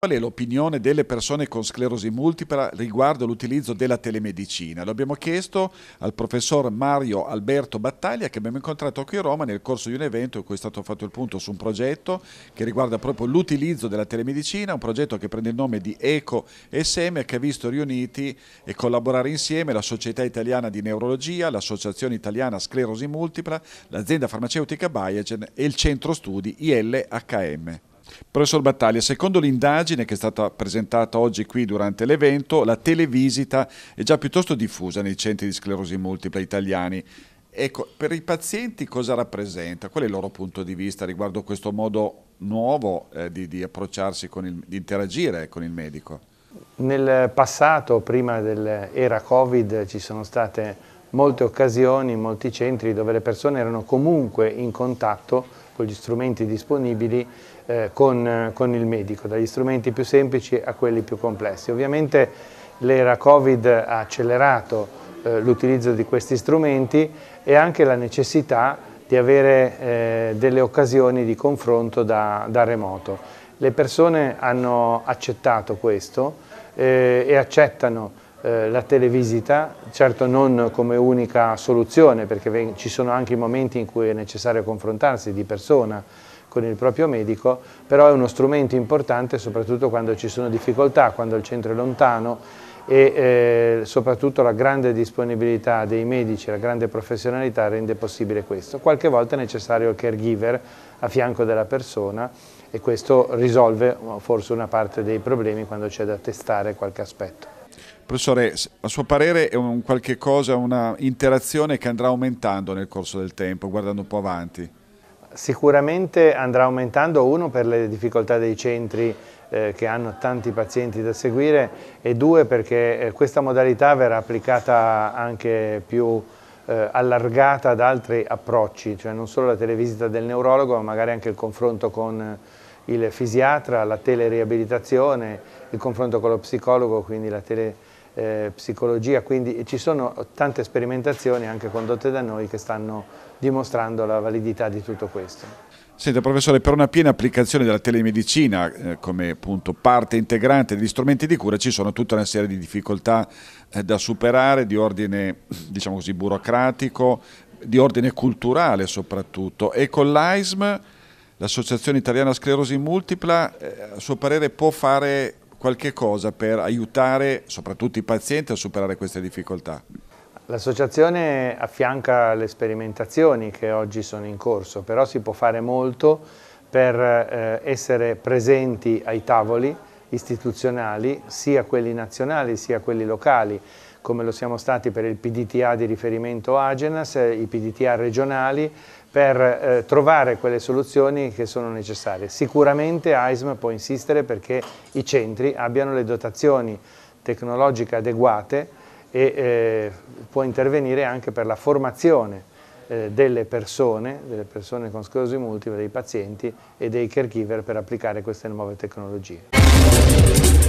Qual è l'opinione delle persone con sclerosi multipla riguardo l'utilizzo della telemedicina? Lo abbiamo chiesto al professor Mario Alberto Battaglia che abbiamo incontrato qui a Roma nel corso di un evento in cui è stato fatto il punto su un progetto che riguarda proprio l'utilizzo della telemedicina, un progetto che prende il nome di Eco SM che ha visto riuniti e collaborare insieme la Società Italiana di Neurologia, l'Associazione Italiana Sclerosi Multipla, l'azienda farmaceutica Biogen e il centro studi ILHM. Professor Battaglia, secondo l'indagine che è stata presentata oggi qui durante l'evento, la televisita è già piuttosto diffusa nei centri di sclerosi multipla italiani. Ecco, per i pazienti cosa rappresenta? Qual è il loro punto di vista riguardo questo modo nuovo eh, di, di, approcciarsi, il, di interagire con il medico? Nel passato, prima dell'era Covid, ci sono state molte occasioni, molti centri dove le persone erano comunque in contatto con gli strumenti disponibili eh, con, con, il medico, dagli strumenti più semplici a quelli più complessi. Ovviamente l'era Covid ha accelerato eh, l'utilizzo di questi strumenti e anche la necessità di avere eh, delle occasioni di confronto da, da, remoto. Le persone hanno accettato questo eh, e accettano eh, la televisita, certo non come unica soluzione perché ci sono anche i momenti in cui è necessario confrontarsi di persona con il proprio medico, però è uno strumento importante soprattutto quando ci sono difficoltà, quando il centro è lontano e eh, soprattutto la grande disponibilità dei medici, la grande professionalità rende possibile questo. Qualche volta è necessario il caregiver a fianco della persona e questo risolve forse una parte dei problemi quando c'è da testare qualche aspetto. Professore, a suo parere è un qualche cosa, una interazione che andrà aumentando nel corso del tempo, guardando un po' avanti? Sicuramente andrà aumentando, uno, per le difficoltà dei centri eh, che hanno tanti pazienti da seguire e due, perché eh, questa modalità verrà applicata anche più eh, allargata ad altri approcci, cioè non solo la televisita del neurologo, ma magari anche il confronto con il fisiatra, la teleriabilitazione, il confronto con lo psicologo, quindi la tele eh, psicologia, quindi ci sono tante sperimentazioni anche condotte da noi che stanno dimostrando la validità di tutto questo. Senta professore, per una piena applicazione della telemedicina eh, come appunto, parte integrante degli strumenti di cura ci sono tutta una serie di difficoltà eh, da superare di ordine diciamo così, burocratico, di ordine culturale soprattutto e con l'AISM l'Associazione Italiana Sclerosi Multipla eh, a suo parere può fare qualche cosa per aiutare soprattutto i pazienti a superare queste difficoltà? L'associazione affianca le sperimentazioni che oggi sono in corso, però si può fare molto per eh, essere presenti ai tavoli istituzionali, sia quelli nazionali sia quelli locali, come lo siamo stati per il PDTA di riferimento Agenas, i PDTA regionali, per eh, trovare quelle soluzioni che sono necessarie. Sicuramente AISM può insistere perché i centri abbiano le dotazioni tecnologiche adeguate e eh, può intervenire anche per la formazione eh, delle persone, delle persone con sclerosi multiple, dei pazienti e dei caregiver per applicare queste nuove tecnologie.